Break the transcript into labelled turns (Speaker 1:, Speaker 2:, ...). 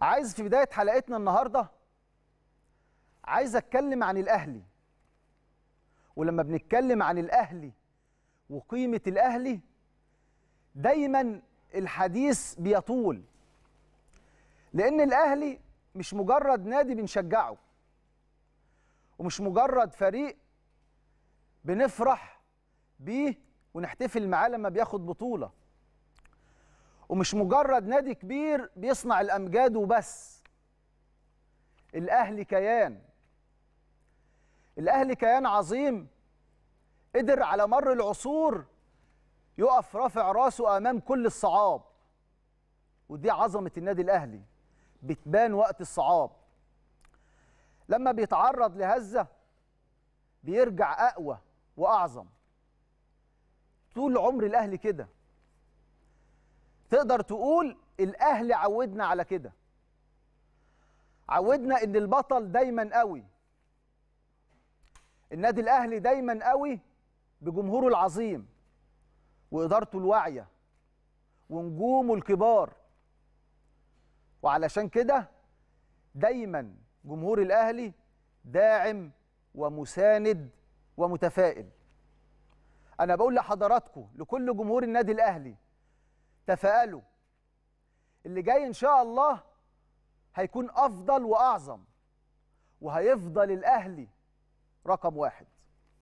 Speaker 1: عايز في بدايه حلقتنا النهارده عايز اتكلم عن الاهلي ولما بنتكلم عن الاهلي وقيمه الاهلي دايما الحديث بيطول لان الاهلي مش مجرد نادي بنشجعه ومش مجرد فريق بنفرح بيه ونحتفل معاه لما بياخد بطوله ومش مجرد نادي كبير بيصنع الامجاد وبس الاهلي كيان الاهلي كيان عظيم قدر على مر العصور يقف رافع راسه امام كل الصعاب ودي عظمه النادي الاهلي بتبان وقت الصعاب لما بيتعرض لهزه بيرجع اقوى واعظم طول عمر الاهلي كده تقدر تقول الاهلي عودنا على كده عودنا ان البطل دايما قوي النادي الاهلي دايما قوي بجمهوره العظيم وادارته الواعيه ونجومه الكبار وعلشان كده دايما جمهور الاهلي داعم ومساند ومتفائل انا بقول لحضراتكم لكل جمهور النادي الاهلي تفائلوا اللي جاي ان شاء الله هيكون افضل واعظم وهيفضل الاهلي رقم واحد